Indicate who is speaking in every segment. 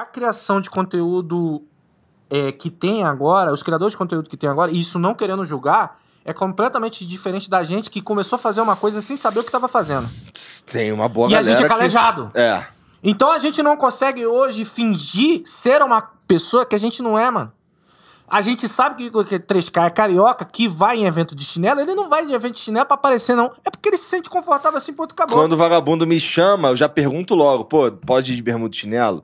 Speaker 1: a criação de conteúdo é, que tem agora, os criadores de conteúdo que tem agora, e isso não querendo julgar, é completamente diferente da gente que começou a fazer uma coisa sem saber o que estava fazendo.
Speaker 2: Tem uma boa e galera. E a gente é calejado. Que... É.
Speaker 1: Então a gente não consegue hoje fingir ser uma pessoa que a gente não é, mano. A gente sabe que o 3K é carioca, que vai em evento de chinelo, ele não vai em evento de chinelo pra aparecer, não. É porque ele se sente confortável assim, ponto acabou. Quando o
Speaker 2: vagabundo me chama, eu já pergunto logo, pô, pode ir de bermuda de chinelo?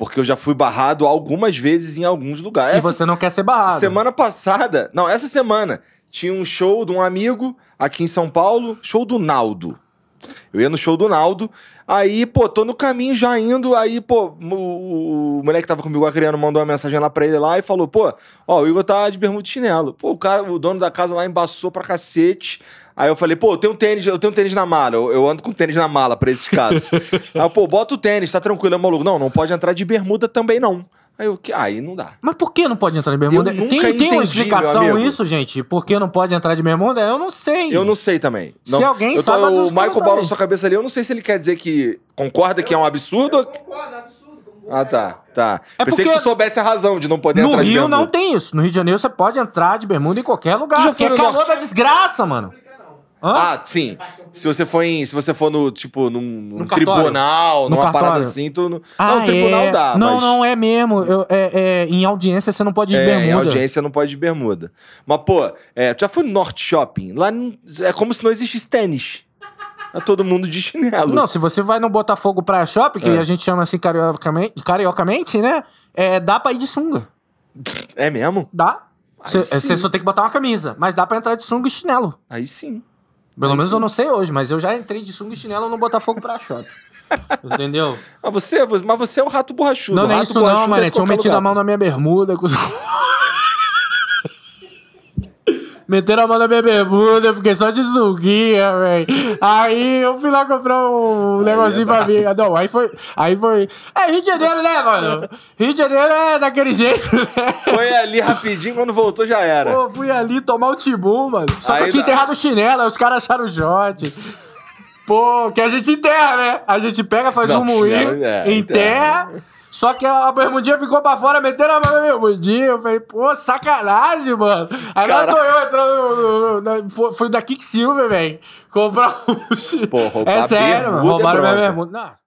Speaker 2: Porque eu já fui barrado algumas vezes em alguns lugares. E você não quer ser barrado. Semana passada, não, essa semana, tinha um show de um amigo aqui em São Paulo, show do Naldo. Eu ia no show do Naldo. Aí, pô, tô no caminho já indo. Aí, pô, o, o moleque que tava comigo, a criança, mandou uma mensagem lá pra ele lá e falou: pô, ó, o Igor tá de bermuda de chinelo. Pô, o cara, o dono da casa lá embaçou pra cacete. Aí eu falei, pô, eu tenho tênis, eu tenho tênis na mala, eu, eu ando com tênis na mala pra esses casos. aí eu, pô, bota o tênis, tá tranquilo, é maluco. Não, não pode entrar de bermuda também, não. Aí eu, aí não dá.
Speaker 1: Mas por que não pode entrar de bermuda? Tem, entendi, tem uma explicação isso, gente? Por que não pode entrar de bermuda? Eu não sei. Eu não sei também. Não, se alguém eu tô, sabe... O Michael Ball na
Speaker 2: sua cabeça ali, eu não sei se ele quer dizer que concorda eu, que é um absurdo. Eu concordo, absurdo. Ah, tá, tá. É Pensei que tu soubesse a razão de não poder entrar de bermuda. No Rio não
Speaker 1: tem isso. No Rio de Janeiro você pode entrar de bermuda em qualquer lugar, porque é calor norte? da
Speaker 2: desgraça, mano. Hã? Ah, sim. Se você for em, se você for no tipo num, num tribunal, no numa cartório. parada assim, tu ah, não tribunal é. dá. Não, mas... não
Speaker 1: é mesmo. Eu, é, é, em audiência você não pode ir de é, bermuda. Em audiência
Speaker 2: não pode ir de bermuda. Mas pô, é, tu já foi no Norte Shopping? Lá é como se não existisse tênis. É
Speaker 1: todo mundo de chinelo. Não, se você vai no Botafogo Praia Shopping, que é. a gente chama assim cariocamente, cariocamente né? dá pra ir de sunga. É mesmo? Dá. Você só tem que botar uma camisa, mas dá pra entrar de sunga e chinelo. Aí sim. Pelo mas menos eu não sei hoje, mas eu já entrei de sunga e chinelo no Botafogo pra shopping. Entendeu? Mas você, mas você é um rato borrachudo. Não, não é isso não, é mano. Tinha metido lugar. a mão
Speaker 3: na minha bermuda. Com... Meteram a mão na minha bermuda, eu fiquei só de sunguinha, velho. Aí eu fui lá comprar um negocinho é pra mim. Ah, não, aí foi. Aí foi. É Rio de Janeiro, né, mano? Rio de Janeiro é daquele jeito, né? Foi ali rapidinho, quando voltou já era. Pô, fui ali tomar o um tibu, mano. Só aí que eu tinha dá... enterrado o chinelo, aí os caras acharam o jote. Pô, que a gente enterra, né? A gente pega, faz não, um moinho, é, enterra. Então... Só que a bermudinha ficou pra fora metendo a mão na bermudinha. Eu falei, pô, sacanagem, mano. Aí Cara... lá tô eu entrando. No, no, no, foi da Quicksilver, velho. Comprar um. Pô, roubar É sério, mano. Roubaram é minha bermuda.
Speaker 1: Não.